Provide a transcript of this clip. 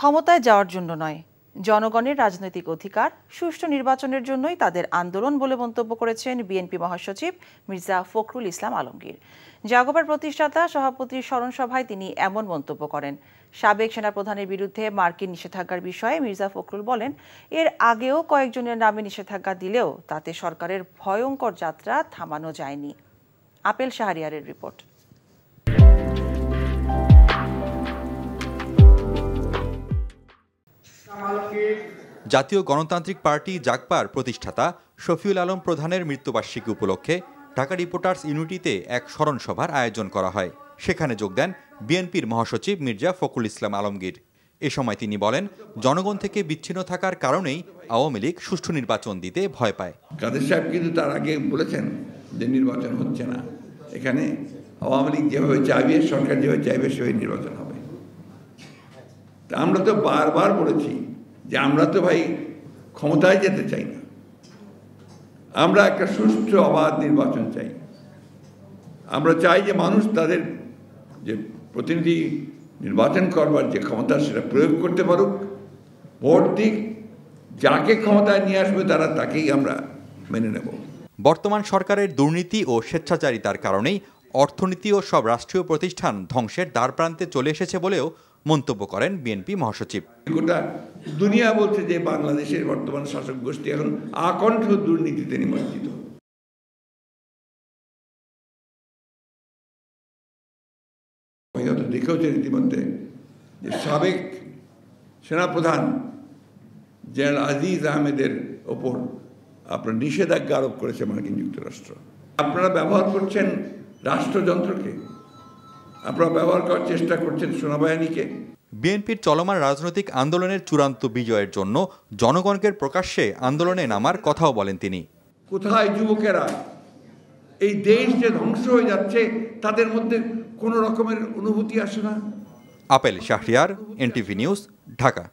ক্ষমতায় যাওয়ার জন্য নয় জনগণের রাজনৈতিক অধিকার সুষ্ঠু নির্বাচনের জন্যই তাদের আন্দোলন বলে মন্তব্য করেছেন বিএনপি মহাসচিব মির্জা ফখরুল ইসলাম আলমগীর জাগোবার প্রতিষ্ঠাতা সভাপতির স্মরণ সভায় তিনি এমন মন্তব্য করেন সাবেক সেনাপ্রধানের বিরুদ্ধে মার্কিন নিষেধাজ্ঞার বিষয়ে মির্জা ফখরুল বলেন এর আগেও কয়েকজনের নামে নিষেধাজ্ঞা দিলেও তাতে সরকারের ভয়ঙ্কর যাত্রা থামানো যায়নি আপেল শাহরিয়ারের রিপোর্ট জাতীয় গণতান্ত্রিক পার্টি জাগপার প্রতিষ্ঠাতা শফিউল আলম প্রধানের মৃত্যুবার্ষিকী উপলক্ষে ঢাকা রিপোর্টার্স ইউনিটিতে এক স্মরণ সভার আয়োজন করা হয় সেখানে যোগ দেন বিএনপির মহাসচিব মির্জা ফখরুল ইসলাম আলমগীর এ সময় তিনি বলেন জনগণ থেকে বিচ্ছিন্ন থাকার কারণেই আওয়ামী লীগ সুষ্ঠু নির্বাচন দিতে ভয় পায় কাদের সাহেব কিন্তু তার আগে বলেছেন যে নির্বাচন হচ্ছে না এখানে আওয়ামী লীগ যেভাবে চাইবে সরকার যেভাবে চাইবে সেভাবে নির্বাচন হবে আমরা তো বারবার বলেছি যে আমরা তো ভাই ক্ষমতায় যেতে চাই না আমরা একটা সুষ্ঠু অবাধ নির্বাচন চাই আমরা চাই যে মানুষ তাদের যে প্রতিনিধি নির্বাচন করবার যে ক্ষমতা সেটা প্রয়োগ করতে পারুক ভোট দিক যাকে ক্ষমতায় নিয়ে আসবে তারা তাকেই আমরা মেনে নেব বর্তমান সরকারের দুর্নীতি ও স্বেচ্ছাচারিতার কারণেই অর্থনীতি ও সব রাষ্ট্রীয় প্রতিষ্ঠান ধ্বংসের দ্বারপ্রান্তে চলে এসেছে বলেও মন্তব্য করেন বিএনপি মহাসচিব গোটা দুনিয়া বলছে যে বাংলাদেশের বর্তমান শাসক গোষ্ঠী এখন আকণ্ঠ দুর্নীতিতে নিমজ্জিত লিখেওছেন ইতিমধ্যে যে সাবেক সেনাপ্রধান জেনারেল আজিজ আহমেদের ওপর আপনার নিষেধাজ্ঞা আরোপ করেছে মার্কিন যুক্তরাষ্ট্র আপনারা ব্যবহার করছেন রাষ্ট্রযন্ত্রকে আপনারা ব্যবহার করার চেষ্টা করছেন সেনাবাহিনীকে বিএনপির চলমান রাজনৈতিক আন্দোলনের চূড়ান্ত বিজয়ের জন্য জনগণকে প্রকাশ্যে আন্দোলনে নামার কথাও বলেন তিনি কোথায় যুবকেরা এই দেশ যে ধ্বংস হয়ে যাচ্ছে তাদের মধ্যে কোনো রকমের অনুভূতি আসে না আপেল শাহরিয়ার এনটিভি নিউজ ঢাকা